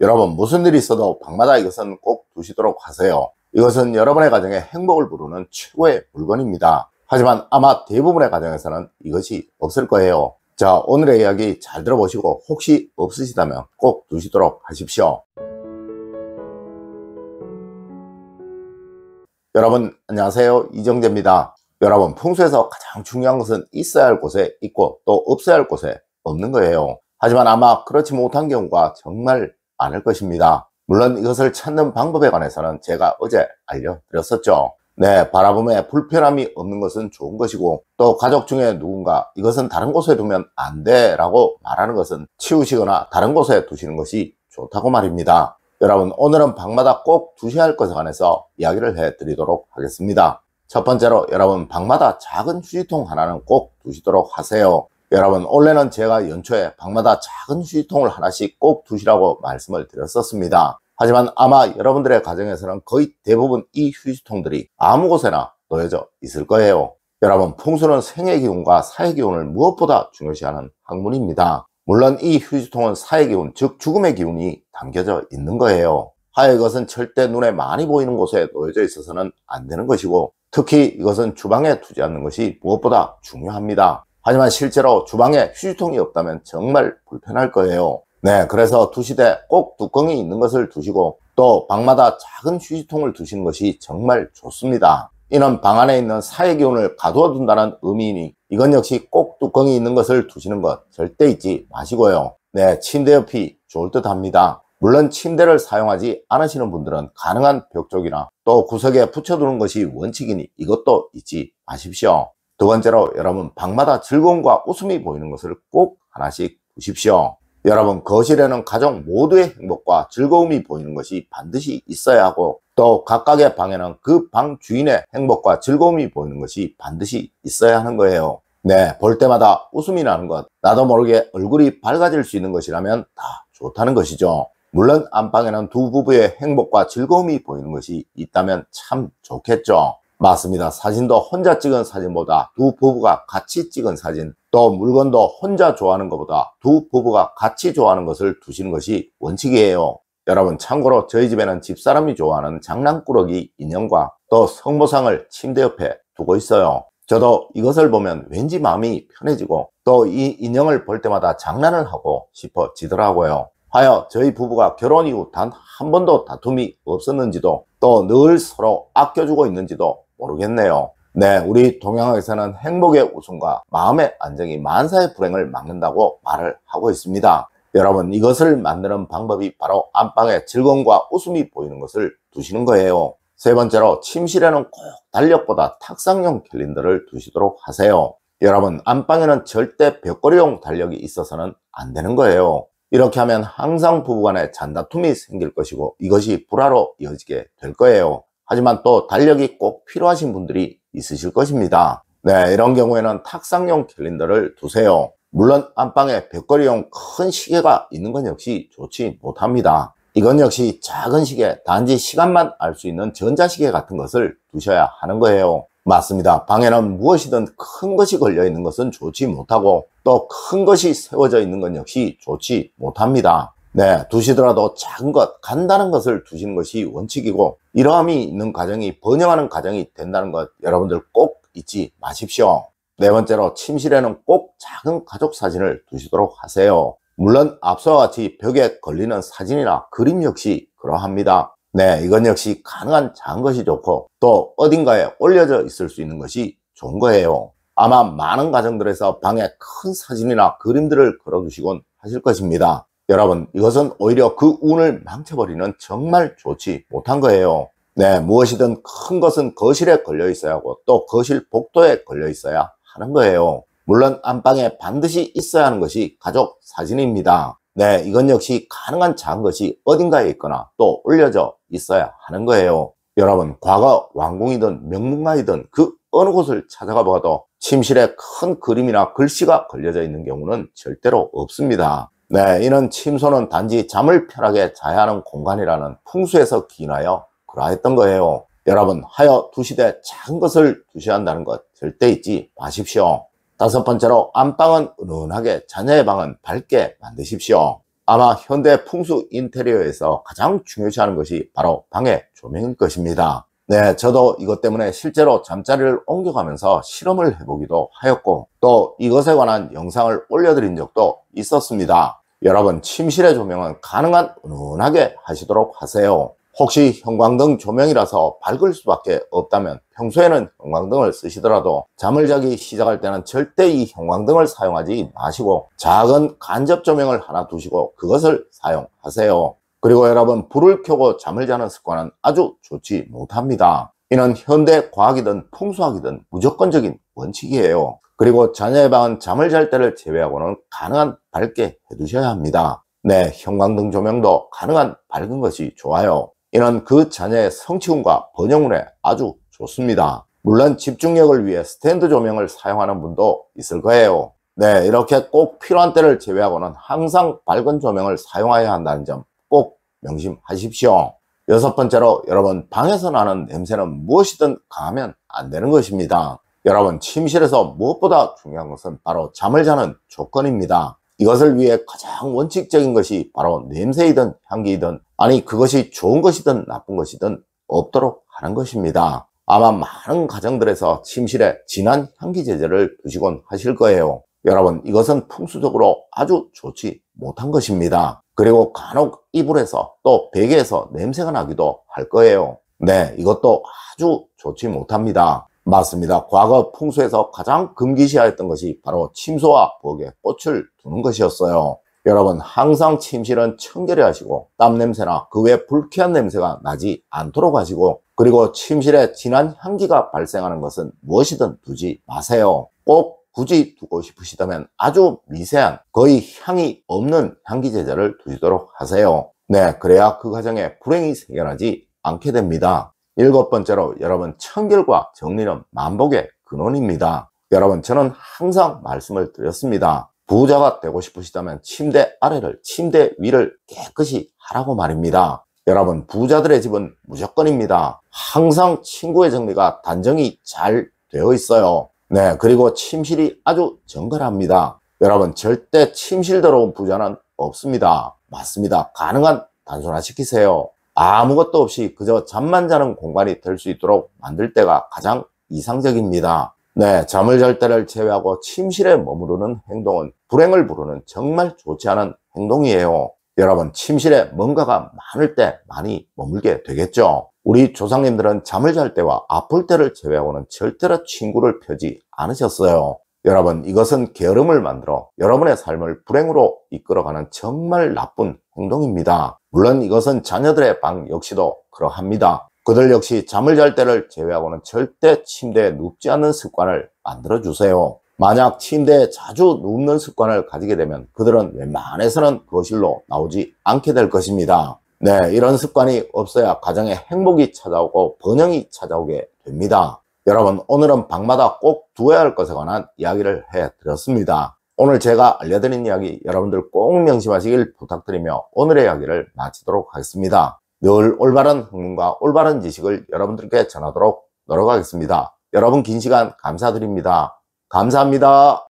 여러분 무슨 일이 있어도 방마다 이것은 꼭 두시도록 하세요. 이것은 여러분의 가정에 행복을 부르는 최고의 물건입니다. 하지만 아마 대부분의 가정에서는 이것이 없을 거예요. 자 오늘의 이야기 잘 들어보시고 혹시 없으시다면 꼭 두시도록 하십시오. 여러분 안녕하세요 이정재입니다. 여러분 풍수에서 가장 중요한 것은 있어야 할 곳에 있고 또 없어야 할 곳에 없는 거예요. 하지만 아마 그렇지 못한 경우가 정말 않을 것입니다. 물론 이것을 찾는 방법에 관해서는 제가 어제 알려드렸었죠. 네, 바라봄에 불편함이 없는 것은 좋은 것이고 또 가족 중에 누군가 이것은 다른 곳에 두면 안돼 라고 말하는 것은 치우시거나 다른 곳에 두시는 것이 좋다고 말입니다. 여러분 오늘은 방마다 꼭 두셔야 할 것에 관해서 이야기를 해드리도록 하겠습니다. 첫 번째로 여러분 방마다 작은 휴지통 하나는 꼭 두시도록 하세요. 여러분 원래는 제가 연초에 방마다 작은 휴지통을 하나씩 꼭 두시라고 말씀을 드렸었습니다. 하지만 아마 여러분들의 가정에서는 거의 대부분 이 휴지통들이 아무 곳에나 놓여져 있을 거예요. 여러분 풍수는 생의 기운과 사의 기운을 무엇보다 중요시하는 학문입니다. 물론 이 휴지통은 사의 기운 즉 죽음의 기운이 담겨져 있는 거예요. 하여 이것은 절대 눈에 많이 보이는 곳에 놓여져 있어서는 안 되는 것이고 특히 이것은 주방에 두지 않는 것이 무엇보다 중요합니다. 하지만 실제로 주방에 휴지통이 없다면 정말 불편할 거예요. 네, 그래서 두시대꼭 뚜껑이 있는 것을 두시고 또 방마다 작은 휴지통을 두시는 것이 정말 좋습니다. 이는 방 안에 있는 사의 기운을 가두어 둔다는 의미이니 이건 역시 꼭 뚜껑이 있는 것을 두시는 것 절대 잊지 마시고요. 네, 침대 옆이 좋을 듯 합니다. 물론 침대를 사용하지 않으시는 분들은 가능한 벽 쪽이나 또 구석에 붙여두는 것이 원칙이니 이것도 잊지 마십시오. 두 번째로 여러분 방마다 즐거움과 웃음이 보이는 것을 꼭 하나씩 보십시오. 여러분 거실에는 가족 모두의 행복과 즐거움이 보이는 것이 반드시 있어야 하고 또 각각의 방에는 그 방 주인의 행복과 즐거움이 보이는 것이 반드시 있어야 하는 거예요. 네, 볼 때마다 웃음이 나는 것, 나도 모르게 얼굴이 밝아질 수 있는 것이라면 다 좋다는 것이죠. 물론 안방에는 두 부부의 행복과 즐거움이 보이는 것이 있다면 참 좋겠죠. 맞습니다. 사진도 혼자 찍은 사진보다 두 부부가 같이 찍은 사진, 또 물건도 혼자 좋아하는 것보다 두 부부가 같이 좋아하는 것을 두시는 것이 원칙이에요. 여러분 참고로 저희 집에는 집사람이 좋아하는 장난꾸러기 인형과 또 성모상을 침대 옆에 두고 있어요. 저도 이것을 보면 왠지 마음이 편해지고 또 이 인형을 볼 때마다 장난을 하고 싶어지더라고요. 하여 저희 부부가 결혼 이후 단 한 번도 다툼이 없었는지도 또 늘 서로 아껴주고 있는지도 모르겠네요. 네, 우리 동양에서는 행복의 우선과 마음의 안정이 만사의 불행을 막는다고 말을 하고 있습니다. 여러분, 이것을 만드는 방법이 바로 안방에 즐거움과 웃음이 보이는 것을 두시는 거예요. 세 번째로 침실에는 꼭 달력보다 탁상용 캘린더를 두시도록 하세요. 여러분, 안방에는 절대 벽걸이용 달력이 있어서는 안 되는 거예요. 이렇게 하면 항상 부부간에 잔다툼이 생길 것이고 이것이 불화로 이어지게 될 거예요. 하지만 또 달력이 꼭 필요하신 분들이 있으실 것입니다. 네, 이런 경우에는 탁상용 캘린더를 두세요. 물론 안방에 벽걸이용 큰 시계가 있는 건 역시 좋지 못합니다. 이건 역시 작은 시계, 단지 시간만 알 수 있는 전자시계 같은 것을 두셔야 하는 거예요. 맞습니다. 방에는 무엇이든 큰 것이 걸려 있는 것은 좋지 못하고 또 큰 것이 세워져 있는 건 역시 좋지 못합니다. 네, 두시더라도 작은 것, 간단한 것을 두시는 것이 원칙이고 이러함이 있는 가정이 번영하는 가정이 된다는 것 여러분들 꼭 잊지 마십시오. 네 번째로 침실에는 꼭 작은 가족 사진을 두시도록 하세요. 물론 앞서와 같이 벽에 걸리는 사진이나 그림 역시 그러합니다. 네, 이건 역시 가능한 작은 것이 좋고 또 어딘가에 올려져 있을 수 있는 것이 좋은 거예요. 아마 많은 가정들에서 방에 큰 사진이나 그림들을 걸어두시곤 하실 것입니다. 여러분 이것은 오히려 그 운을 망쳐버리는 정말 좋지 못한 거예요 네 무엇이든 큰 것은 거실에 걸려 있어야 하고 또 거실 복도에 걸려 있어야 하는 거예요 물론 안방에 반드시 있어야 하는 것이 가족 사진입니다 네 이건 역시 가능한 작은 것이 어딘가에 있거나 또 올려져 있어야 하는 거예요 여러분 과거 왕궁이든 명문가이든 그 어느 곳을 찾아가 봐도 침실에 큰 그림이나 글씨가 걸려져 있는 경우는 절대로 없습니다 네, 이는 침소는 단지 잠을 편하게 자야 하는 공간이라는 풍수에서 기인하여 그러했던 거예요. 여러분, 하여 두시되 작은 것을 두셔야 한다는 것 절대 잊지 마십시오. 다섯 번째로 안방은 은은하게 자녀의 방은 밝게 만드십시오. 아마 현대 풍수 인테리어에서 가장 중요시하는 것이 바로 방의 조명일 것입니다. 네, 저도 이것 때문에 실제로 잠자리를 옮겨가면서 실험을 해보기도 하였고 또 이것에 관한 영상을 올려드린 적도 있었습니다. 여러분 침실의 조명은 가능한 은은하게 하시도록 하세요. 혹시 형광등 조명이라서 밝을 수밖에 없다면 평소에는 형광등을 쓰시더라도 잠을 자기 시작할 때는 절대 이 형광등을 사용하지 마시고 작은 간접 조명을 하나 두시고 그것을 사용하세요. 그리고 여러분 불을 켜고 잠을 자는 습관은 아주 좋지 못합니다. 이는 현대 과학이든 풍수학이든 무조건적인 원칙이에요. 그리고 자녀 에방은 잠을 잘 때를 제외하고는 가능한 밝게 해두셔야 합니다. 네, 형광등 조명도 가능한 밝은 것이 좋아요. 이는 그 자녀의 성취운과 번영운에 아주 좋습니다. 물론 집중력을 위해 스탠드 조명을 사용하는 분도 있을 거예요. 네, 이렇게 꼭 필요한 때를 제외하고는 항상 밝은 조명을 사용해야 한다는 점꼭 명심하십시오. 여섯 번째로 여러분 방에서 나는 냄새는 무엇이든 강하면 안 되는 것입니다. 여러분 침실에서 무엇보다 중요한 것은 바로 잠을 자는 조건입니다. 이것을 위해 가장 원칙적인 것이 바로 냄새이든 향기이든 아니 그것이 좋은 것이든 나쁜 것이든 없도록 하는 것입니다. 아마 많은 가정들에서 침실에 진한 향기 제재를 두시곤 하실 거예요. 여러분 이것은 풍수적으로 아주 좋지 못한 것입니다. 그리고 간혹 이불에서 또 베개에서 냄새가 나기도 할 거예요. 네, 이것도 아주 좋지 못합니다. 맞습니다. 과거 풍수에서 가장 금기시하였던 것이 바로 침소와 부에 꽃을 두는 것이었어요. 여러분 항상 침실은 청결히 하시고 땀냄새나 그 외 불쾌한 냄새가 나지 않도록 하시고 그리고 침실에 진한 향기가 발생하는 것은 무엇이든 두지 마세요. 꼭 굳이 두고 싶으시다면 아주 미세한 거의 향이 없는 향기 제자를 두시도록 하세요. 네, 그래야 그 과정에 불행이 생겨나지 않게 됩니다. 일곱 번째로 여러분 청결과 정리는 만복의 근원입니다. 여러분 저는 항상 말씀을 드렸습니다. 부자가 되고 싶으시다면 침대 아래를 침대 위를 깨끗이 하라고 말입니다. 여러분 부자들의 집은 무조건입니다. 항상 친구의 정리가 단정히 잘 되어 있어요. 네, 그리고 침실이 아주 정갈합니다. 여러분, 절대 침실 더러운 부자는 없습니다. 맞습니다. 가능한 단순화시키세요. 아무것도 없이 그저 잠만 자는 공간이 될 수 있도록 만들 때가 가장 이상적입니다. 네, 잠을 잘 때를 제외하고 침실에 머무르는 행동은 불행을 부르는 정말 좋지 않은 행동이에요. 여러분 침실에 뭔가가 많을 때 많이 머물게 되겠죠 우리 조상님들은 잠을 잘 때와 아플 때를 제외하고는 절대로 친구를 펴지 않으셨어요 여러분 이것은 게으름을 만들어 여러분의 삶을 불행으로 이끌어가는 정말 나쁜 행동입니다 물론 이것은 자녀들의 방 역시도 그러합니다 그들 역시 잠을 잘 때를 제외하고는 절대 침대에 눕지 않는 습관을 만들어 주세요 만약 침대에 자주 눕는 습관을 가지게 되면 그들은 웬만해서는 거실로 나오지 않게 될 것입니다. 네, 이런 습관이 없어야 가정에 행복이 찾아오고 번영이 찾아오게 됩니다. 여러분, 오늘은 방마다 꼭 두어야 할 것에 관한 이야기를 해드렸습니다. 오늘 제가 알려드린 이야기 여러분들 꼭 명심하시길 부탁드리며 오늘의 이야기를 마치도록 하겠습니다. 늘 올바른 흥분과 올바른 지식을 여러분들께 전하도록 노력하겠습니다. 여러분 긴 시간 감사드립니다. 감사합니다.